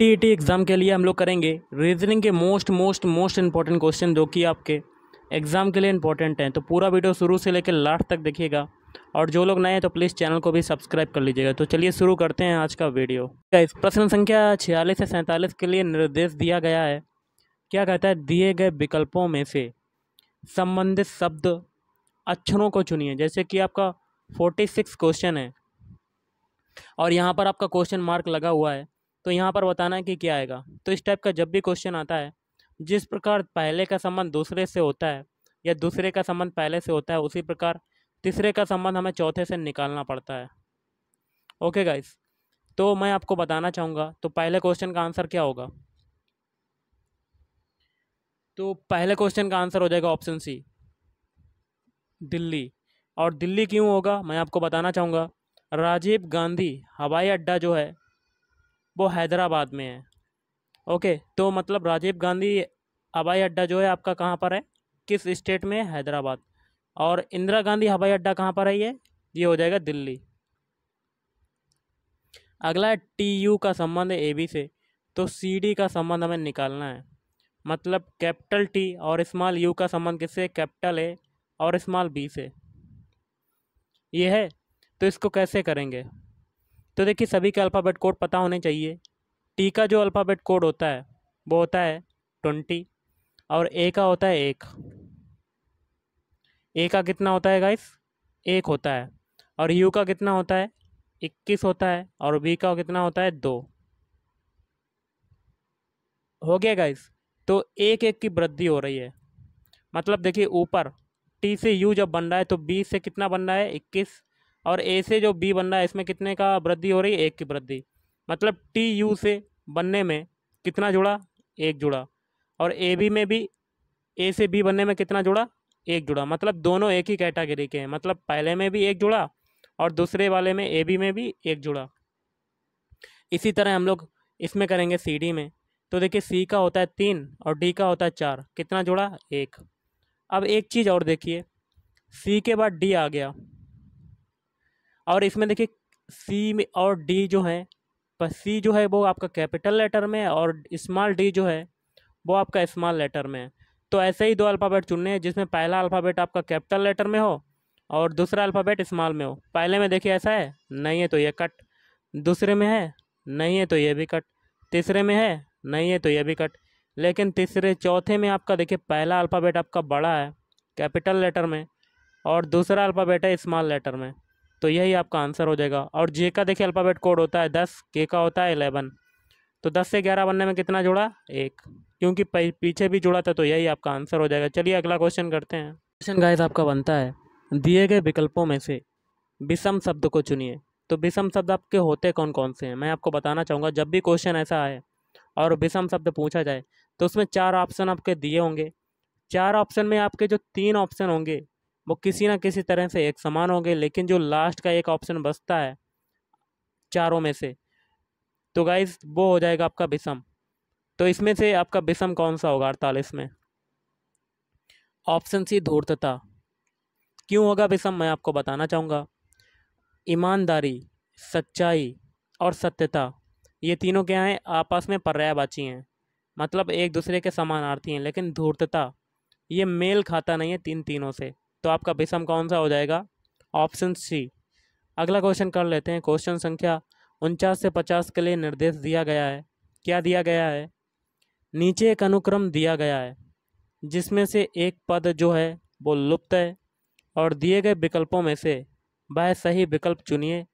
T exam e के लिए हम लोग करेंगे रीजनिंग के most most most important question जो कि आपके एग्ज़ाम के लिए इंपॉर्टेंट हैं तो पूरा वीडियो शुरू से लेकर लास्ट तक देखिएगा और जो लोग नए हैं तो प्लीज़ चैनल को भी सब्सक्राइब कर लीजिएगा तो चलिए शुरू करते हैं आज का वीडियो इस प्रश्न संख्या छियालीस से सैंतालीस के लिए निर्देश दिया गया है क्या कहता है दिए गए विकल्पों में से संबंधित शब्द अक्षरों को चुनिए जैसे कि आपका फोर्टी सिक्स क्वेश्चन है और यहाँ पर आपका क्वेश्चन मार्क लगा हुआ है तो यहाँ पर बताना है कि क्या आएगा तो इस टाइप का जब भी क्वेश्चन आता है जिस प्रकार पहले का संबंध दूसरे से होता है या दूसरे का संबंध पहले से होता है उसी प्रकार तीसरे का संबंध हमें चौथे से निकालना पड़ता है ओके गाइस तो मैं आपको बताना चाहूँगा तो पहले क्वेश्चन का आंसर क्या होगा तो पहले क्वेश्चन का आंसर हो जाएगा ऑप्शन सी दिल्ली और दिल्ली क्यों होगा मैं आपको बताना चाहूँगा राजीव गांधी हवाई अड्डा जो है वो हैदराबाद में है ओके तो मतलब राजीव गांधी हवाई अड्डा जो है आपका कहाँ पर है किस स्टेट में है हैदराबाद और इंदिरा गांधी हवाई अड्डा कहाँ पर है ये ये हो जाएगा दिल्ली अगला है टी यू का संबंध है ए बी से तो सी डी का संबंध हमें निकालना है मतलब कैपिटल टी और स्मॉल यू का संबंध किससे कैपिटल ए और स्मॉल बी से ये है तो इसको कैसे करेंगे तो देखिए सभी के अल्फ़ाबेट कोड पता होने चाहिए टी का जो अल्फ़ाबेट कोड होता है वो होता है ट्वेंटी और ए का होता है एक ए का कितना होता है गाइस एक होता है और यू का कितना होता है इक्कीस होता है और बी का कितना होता है दो हो गया गाइस तो एक एक की वृद्धि हो रही है मतलब देखिए ऊपर टी से यू जब बन रहा है तो बी से कितना बन रहा है इक्कीस और ए से जो बी बन रहा है इसमें कितने का वृद्धि हो रही है एक की वृद्धि मतलब टी यू से बनने में कितना जुड़ा एक जुड़ा और ए बी में भी ए से बी बनने में कितना जुड़ा एक जुड़ा मतलब दोनों एक ही कैटेगरी के हैं मतलब पहले में भी एक जुड़ा और दूसरे वाले में ए बी में भी एक जुड़ा इसी तरह हम लोग इसमें करेंगे सी डी में तो देखिए सी का होता है तीन और डी का होता है चार कितना जुड़ा एक अब एक चीज़ और देखिए सी के बाद डी आ गया और इसमें देखिए सी में और डी जो है पर सी जो है वो आपका कैपिटल लेटर में है और स्मॉल डी जो है वो आपका स्मॉल लेटर में है तो ऐसे ही दो अल्फ़ाबेट चुनने हैं जिसमें पहला अल्फ़ाबेट आपका कैपिटल लेटर में हो और दूसरा अल्फ़ाबेट स्मॉल में हो पहले में देखिए ऐसा है नहीं है तो ये कट दूसरे में है नहीं है तो ये भी कट तीसरे में है नहीं है तो ये भी कट लेकिन तीसरे चौथे में आपका देखिए पहला अल्फ़ाबेट आपका बड़ा है कैपिटल लेटर में और दूसरा अल्फ़ाबेट है स्मॉल लेटर में तो यही आपका आंसर हो जाएगा और जे का देखिए अल्फ़ाबेट कोड होता है दस के का होता है एलेवन तो दस से ग्यारह बनने में कितना जुड़ा एक क्योंकि पीछे भी जुड़ा था तो यही आपका आंसर हो जाएगा चलिए अगला क्वेश्चन करते हैं क्वेश्चन गाइज आपका बनता है दिए गए विकल्पों में से विषम शब्द को चुनिए तो विषम शब्द आपके होते कौन कौन से हैं मैं आपको बताना चाहूँगा जब भी क्वेश्चन ऐसा आए और विषम शब्द पूछा जाए तो उसमें चार ऑप्शन आपके दिए होंगे चार ऑप्शन में आपके जो तीन ऑप्शन होंगे वो किसी ना किसी तरह से एक समान होंगे लेकिन जो लास्ट का एक ऑप्शन बचता है चारों में से तो गाइज वो हो जाएगा आपका विषम तो इसमें से आपका विषम कौन सा होगा अड़तालीस में ऑप्शन सी धूर्तता क्यों होगा विषम मैं आपको बताना चाहूँगा ईमानदारी सच्चाई और सत्यता ये तीनों क्या हैं आपस में पर्यायवाची हैं मतलब एक दूसरे के समानार्थी हैं लेकिन धूर्तता ये मेल खाता नहीं है तीन तीनों से तो आपका विषम कौन सा हो जाएगा ऑप्शन सी अगला क्वेश्चन कर लेते हैं क्वेश्चन संख्या उनचास से पचास के लिए निर्देश दिया गया है क्या दिया गया है नीचे एक अनुक्रम दिया गया है जिसमें से एक पद जो है वो लुप्त है और दिए गए विकल्पों में से वह सही विकल्प चुनिए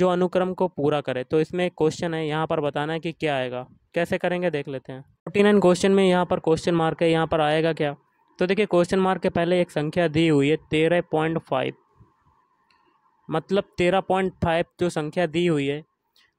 जो अनुक्रम को पूरा करे तो इसमें एक क्वेश्चन है यहाँ पर बताना है कि क्या आएगा कैसे करेंगे देख लेते हैं फोर्टी नाइन क्वेश्चन में यहाँ पर क्वेश्चन मार्क है यहाँ पर आएगा क्या तो देखिए क्वेश्चन मार्क के पहले एक संख्या दी हुई है तेरह पॉइंट फाइव मतलब तेरह पॉइंट फाइव जो संख्या दी हुई है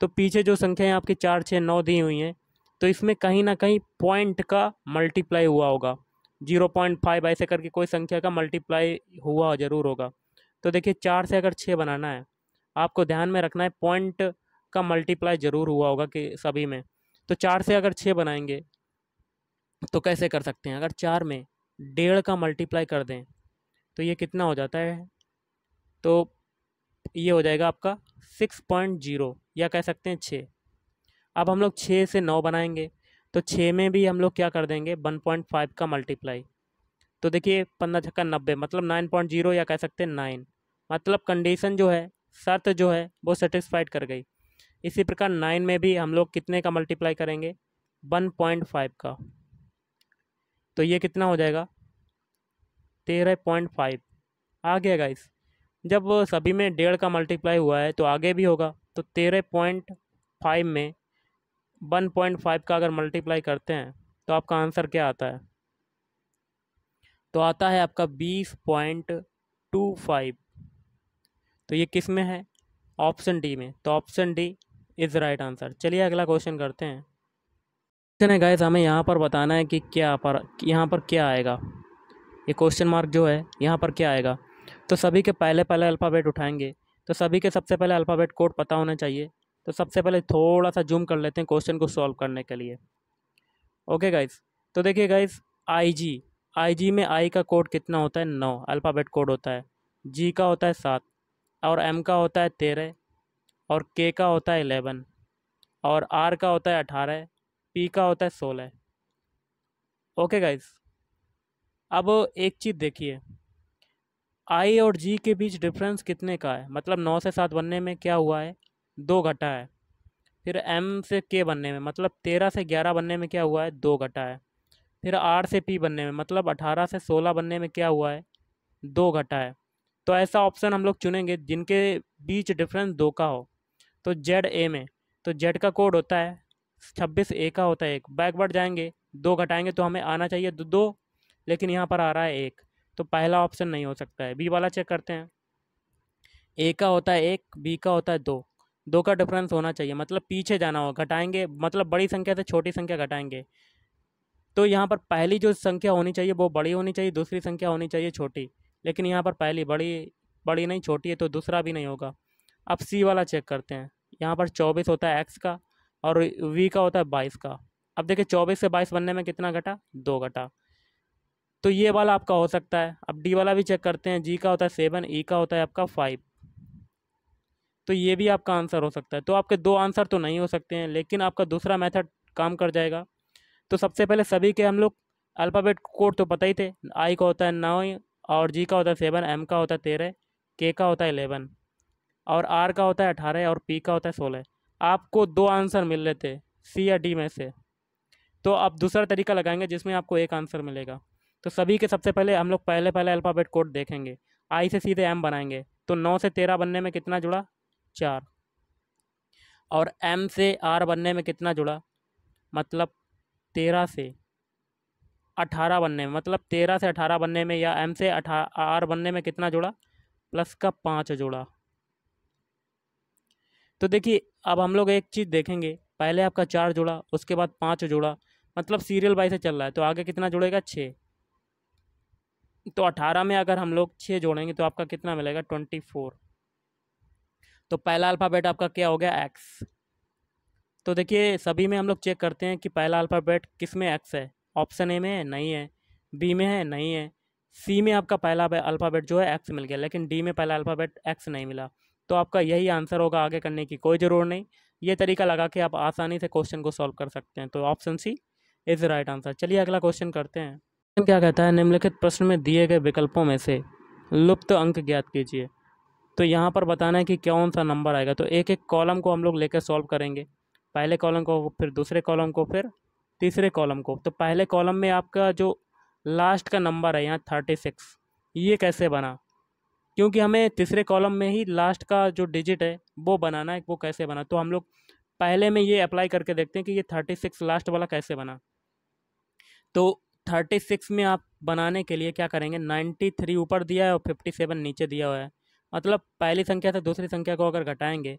तो पीछे जो संख्याएं आपकी चार छः नौ दी हुई हैं तो इसमें कहीं ना कहीं पॉइंट का मल्टीप्लाई हुआ होगा जीरो पॉइंट फाइव ऐसे करके कोई संख्या का मल्टीप्लाई हुआ ज़रूर होगा तो देखिए चार से अगर छः बनाना है आपको ध्यान में रखना है पॉइंट का मल्टीप्लाई ज़रूर हुआ होगा कि सभी में तो चार से अगर छः बनाएंगे तो कैसे कर सकते हैं अगर चार में डेढ़ का मल्टीप्लाई कर दें तो ये कितना हो जाता है तो ये हो जाएगा आपका सिक्स पॉइंट जीरो या कह सकते हैं छः अब हम लोग छः से नौ बनाएंगे तो छः में भी हम लोग क्या कर देंगे वन पॉइंट फाइव का मल्टीप्लाई तो देखिए पंद्रह छक्का नब्बे मतलब नाइन पॉइंट जीरो या कह सकते हैं नाइन मतलब कंडीशन जो है शर्त जो है वो सेटिस्फाइड कर गई इसी प्रकार नाइन में भी हम लोग कितने का मल्टीप्लाई करेंगे वन पॉइंट फाइव का तो ये कितना हो जाएगा तेरह पॉइंट फाइव आ गया गाइस जब सभी में डेढ़ का मल्टीप्लाई हुआ है तो आगे भी होगा तो तेरह पॉइंट फाइव में वन पॉइंट फाइव का अगर मल्टीप्लाई करते हैं तो आपका आंसर क्या आता है तो आता है आपका बीस पॉइंट टू फाइव तो ये किस में है ऑप्शन डी में तो option D is right answer चलिए अगला क्वेश्चन करते हैं क्वेश्चन है गाइज हमें यहाँ पर बताना है कि क्या पर यहाँ पर क्या आएगा ये क्वेश्चन मार्क जो है यहाँ पर क्या आएगा तो सभी के पहले पहले अल्फ़ाबेट उठाएंगे तो सभी के सबसे पहले अल्फ़ाबेट कोड पता होना चाहिए तो सबसे पहले थोड़ा सा जूम कर लेते हैं क्वेश्चन को सॉल्व करने के लिए ओके गाइज तो देखिए गाइज आई जी आई जी में आई का कोड कितना होता है नौ अल्फ़ाबेट कोड होता है जी का होता है सात और एम का होता है तेरह और के का होता है एलेवन और आर का होता है अठारह पी का होता है सोलह ओके गाइज अब एक चीज़ देखिए आई और जी के बीच डिफरेंस कितने का है मतलब नौ से सात बनने में क्या हुआ है दो घटा है फिर एम से के बनने में मतलब तेरह से ग्यारह बनने में क्या हुआ है दो घटा है फिर आर से पी बनने में मतलब अठारह से सोलह बनने में क्या हुआ है दो घटा है तो ऐसा ऑप्शन हम लोग चुनेंगे जिनके बीच डिफरेंस दो का हो तो जेड ए में तो जेड का कोड होता है छब्बीस ए का होता है एक बैकवर्ड जाएंगे दो घटाएंगे तो हमें आना चाहिए दो, दो लेकिन यहाँ पर आ रहा है एक तो पहला ऑप्शन नहीं हो सकता है बी वाला चेक करते हैं ए का होता है एक बी का होता है दो दो का डिफरेंस होना चाहिए मतलब पीछे जाना होगा घटाएंगे मतलब बड़ी संख्या से छोटी संख्या घटाएंगे तो यहाँ पर पहली जो संख्या होनी चाहिए वो बड़ी होनी चाहिए दूसरी संख्या होनी चाहिए छोटी लेकिन यहाँ पर पहली बड़ी बड़ी नहीं छोटी है तो दूसरा भी नहीं होगा अब सी वाला चेक करते हैं यहाँ पर चौबीस होता है एक्स का और वी का होता है बाईस का अब देखिए चौबीस से बाईस बनने में कितना घटा दो घटा तो ये वाला आपका हो सकता है अब डी वाला भी चेक करते हैं जी का होता है सेवन ई e का होता है आपका फाइव तो ये भी आपका आंसर हो सकता है तो आपके दो आंसर तो नहीं हो सकते हैं लेकिन आपका दूसरा मेथड काम कर जाएगा तो सबसे पहले सभी के हम लोग अल्फ़ाबेट कोड तो पता ही थे आई का होता है नौ और जी का होता है सेवन एम का होता है तेरह के का होता है एलेवन और आर का होता है अठारह और पी का होता है सोलह आपको दो आंसर मिल रहे थे सी या डी में से तो आप दूसरा तरीका लगाएंगे जिसमें आपको एक आंसर मिलेगा तो सभी के सबसे पहले हम लोग पहले पहले अल्फ़ाबेट कोड देखेंगे आई से सीधे एम बनाएंगे तो नौ से तेरह बनने में कितना जुड़ा चार और एम से आर बनने में कितना जुड़ा मतलब तेरह से अठारह बनने में मतलब तेरह से अठारह बनने में या एम से अठा आर बनने में कितना जुड़ा प्लस का पाँच जुड़ा तो देखिए अब हम लोग एक चीज़ देखेंगे पहले आपका चार जोड़ा उसके बाद पाँच जोड़ा मतलब सीरियल वाइज से चल रहा है तो आगे कितना जुड़ेगा छः तो अठारह में अगर हम लोग छः जोड़ेंगे तो आपका कितना मिलेगा ट्वेंटी फोर तो पहला अल्फ़ाबेट आपका क्या हो गया एक्स तो देखिए सभी में हम लोग चेक करते हैं कि पहला अल्फ़ाबेट किस में एक्स है ऑप्शन ए में है नहीं है बी में है नहीं है सी में आपका पहला अल्फ़ाबेट जो है एक्स मिल गया लेकिन डी में पहला अल्फ़ाबेट एक्स नहीं मिला तो आपका यही आंसर होगा आगे करने की कोई ज़रूरत नहीं ये तरीका लगा के आप आसानी से क्वेश्चन को सॉल्व कर सकते हैं तो option C is right answer चलिए अगला क्वेश्चन करते हैं क्वेश्चन क्या कहता है निम्नलिखित प्रश्न में दिए गए विकल्पों में से लुप्त अंक ज्ञात कीजिए तो यहाँ पर बताना है कि कौन सा नंबर आएगा तो एक एक कॉलम को हम लोग लेकर सॉल्व करेंगे पहले कॉलम को फिर दूसरे कॉलम को फिर तीसरे कॉलम को तो पहले कॉलम में आपका जो लास्ट का नंबर है यहाँ थर्टी सिक्स ये कैसे बना क्योंकि हमें तीसरे कॉलम में ही लास्ट का जो डिजिट है वो बनाना है वो कैसे बना तो हम लोग पहले में ये अप्लाई करके देखते हैं कि ये थर्टी सिक्स लास्ट वाला कैसे बना तो थर्टी सिक्स में आप बनाने के लिए क्या करेंगे नाइन्टी थ्री ऊपर दिया है और फिफ्टी सेवन नीचे दिया हुआ है मतलब पहली संख्या से दूसरी संख्या को अगर घटाएंगे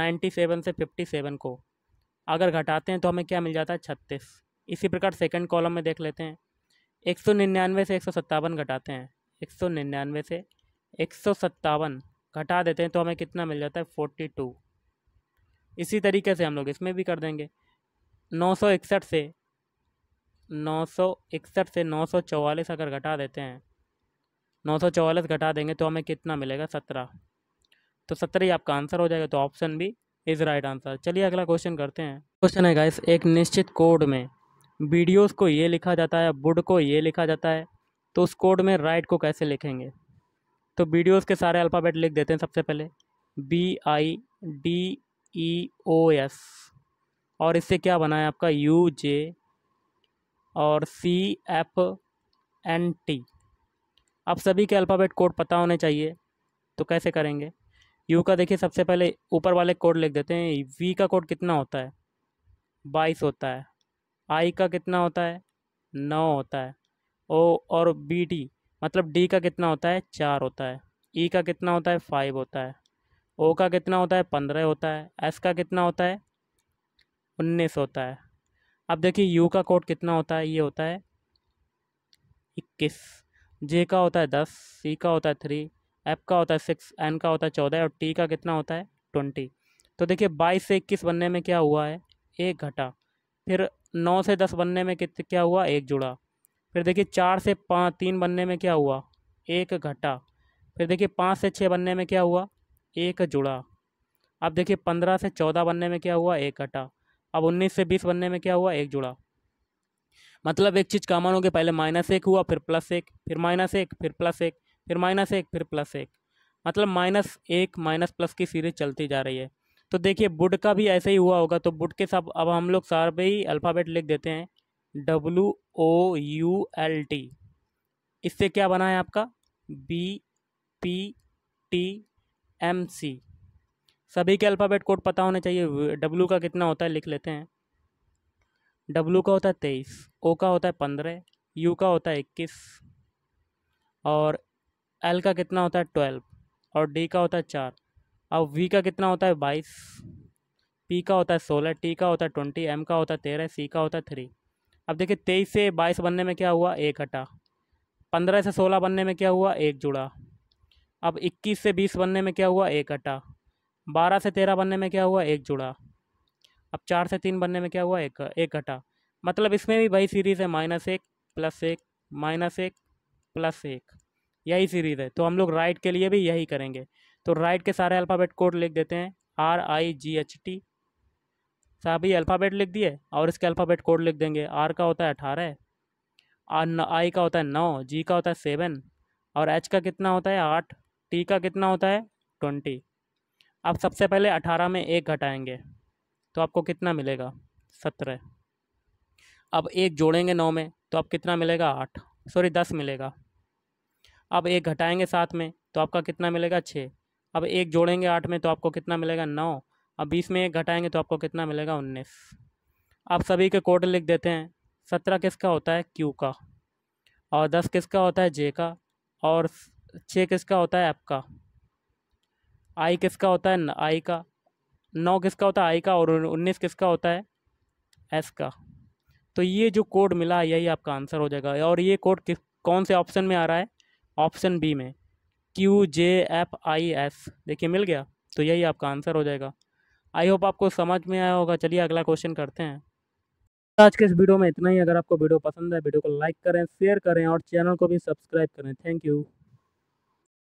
नाइन्टी सेवन से फिफ्टी सेवन को अगर घटाते हैं तो हमें क्या मिल जाता है छत्तीस इसी प्रकार सेकंड कॉलम में देख लेते हैं एक सौ निन्यानवे से एक सौ सत्तावन घटाते हैं एक सौ निन्यानवे से एक सौ सत्तावन घटा देते हैं तो हमें कितना मिल जाता है फोर्टी टू इसी तरीके से हम लोग इसमें भी कर देंगे नौ सौ इकसठ से नौ सौ इकसठ से नौ सौ चवालीस अगर घटा देते हैं नौ सौ चवालीस घटा देंगे तो हमें कितना मिलेगा सत्रह तो सत्रह ही आपका आंसर हो जाएगा तो option B is right answer चलिए अगला क्वेश्चन करते हैं क्वेश्चन है गाइस एक निश्चित कोड में वीडियोस को ये लिखा जाता है बुड को ये लिखा जाता है तो उस कोड में राइट को कैसे लिखेंगे तो वीडियोज़ के सारे अल्फ़ाबेट लिख देते हैं सबसे पहले B I D E O S और इससे क्या बना है आपका यू जे और सी एफ एन टी आप सभी के अल्फ़ाबेट कोड पता होने चाहिए तो कैसे करेंगे यू का देखिए सबसे पहले ऊपर वाले कोड लिख देते हैं वी का कोड कितना होता है बाईस होता है आई का कितना होता है नौ होता है ओ और बी टी मतलब डी का कितना होता है चार होता है ई e का कितना होता है फाइव होता है ओ का कितना होता है पंद्रह होता है एस का कितना होता है उन्नीस होता है अब देखिए यू का कोड कितना होता है ये होता है इक्कीस जे का होता है दस सी का होता है थ्री एफ का होता है सिक्स एन का होता है चौदह और टी का कितना होता है ट्वेंटी तो देखिए बाईस से इक्कीस बनने में क्या हुआ है एक घटा फिर नौ से दस बनने में कित क्या हुआ एक जुड़ा फिर देखिए चार से पाँच तीन बनने में क्या हुआ एक घटा फिर देखिए पाँच से छः बनने में क्या हुआ एक जुड़ा अब देखिए पंद्रह से चौदह बनने में क्या हुआ एक घटा अब उन्नीस से बीस बनने में क्या हुआ एक जुड़ा मतलब एक चीज़ कामन हो गया पहले माइनस एक हुआ फिर प्लस एक फिर माइनस एक फिर प्लस एक फिर माइनस एक फिर प्लस एक मतलब माइनस एक माइनस प्लस की सीरीज चलती जा रही है तो देखिए बुड का भी ऐसे ही हुआ होगा तो बुड के सब अब हम लोग सारे ही अल्फ़ाबेट लिख देते हैं W O U L T इससे क्या बना है आपका B P T M C सभी के अल्फ़ाबेट कोड पता होने चाहिए डब्लू का कितना होता है लिख लेते हैं डब्लू का होता है तेईस ओ का होता है पंद्रह यू का होता है इक्कीस और एल का कितना होता है ट्वेल्व और डी का होता है चार अब वी का कितना होता है बाईस पी का होता है सोलह टी का होता है ट्वेंटी एम का होता है तेरह सी का होता है थ्री अब देखिए तेईस से बाईस बनने में क्या हुआ एक हटा पंद्रह से सोलह बनने में क्या हुआ एक जुड़ा अब इक्कीस से बीस बनने में क्या हुआ एक हटा बारह से तेरह बनने में क्या हुआ एक जुड़ा अब चार से तीन बनने में क्या हुआ एक एक हटा मतलब इसमें भी वही सीरीज़ है माइनस एक प्लस एक माइनस एक प्लस एक यही सीरीज़ है तो हम लोग राइट के लिए भी यही करेंगे तो राइट के सारे अल्फ़ाबेट कोड लिख देते हैं R I G H T ये अल्फ़ाबेट लिख दिए और इसके अल्फ़ाबेट कोड लिख देंगे आर का होता है अठारह आई का होता है नौ जी का होता है सेवन और एच का कितना होता है आठ टी का कितना होता है ट्वेंटी अब सबसे पहले अठारह में एक घटाएंगे तो आपको कितना मिलेगा सत्रह अब एक जोड़ेंगे नौ में तो अब कितना मिलेगा आठ सॉरी दस मिलेगा अब एक घटाएंगे सात में तो आपका कितना मिलेगा छः अब एक जोड़ेंगे आठ में तो आपको कितना मिलेगा नौ अब बीस में एक घटाएंगे तो आपको कितना मिलेगा उन्नीस आप सभी के कोड लिख देते हैं सत्रह किसका होता है क्यू का और दस किसका होता है जे का और छः किसका होता है एफ का आई किसका होता है आई का नौ किसका होता है आई का और उन्नीस किसका होता है एस का तो ये जो कोड मिला यही आपका आंसर हो जाएगा और ये कोड किस कौन से ऑप्शन में आ रहा है ऑप्शन बी में Q J F I S देखिए मिल गया तो यही आपका आंसर हो जाएगा आई होप आपको समझ में आया होगा चलिए अगला क्वेश्चन करते हैं आज के इस वीडियो में इतना ही अगर आपको वीडियो पसंद है वीडियो को लाइक करें शेयर करें और चैनल को भी सब्सक्राइब करें थैंक यू